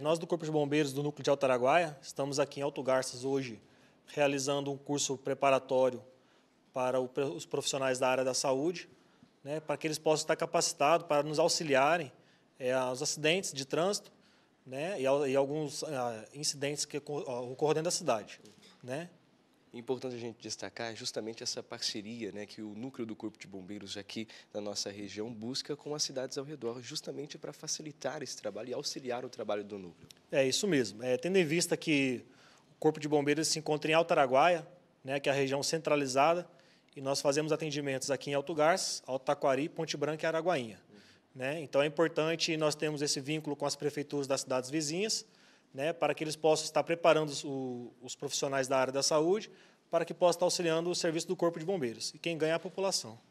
Nós do Corpo de Bombeiros do Núcleo de Alto Araguaia estamos aqui em Alto Garças hoje realizando um curso preparatório para os profissionais da área da saúde, né, para que eles possam estar capacitados para nos auxiliarem é, aos acidentes de trânsito né, e, e alguns ah, incidentes que ah, ocorrem dentro da cidade. Né importante a gente destacar é justamente essa parceria né, que o núcleo do Corpo de Bombeiros aqui na nossa região busca com as cidades ao redor, justamente para facilitar esse trabalho e auxiliar o trabalho do núcleo. É isso mesmo. É, tendo em vista que o Corpo de Bombeiros se encontra em Araguaia, né, que é a região centralizada, e nós fazemos atendimentos aqui em Alto Garças, Alto Taquari, Ponte Branca e Araguainha. Uhum. Né? Então é importante nós temos esse vínculo com as prefeituras das cidades vizinhas, né, para que eles possam estar preparando os, os profissionais da área da saúde para que possa estar auxiliando o serviço do Corpo de Bombeiros. E quem ganha é a população.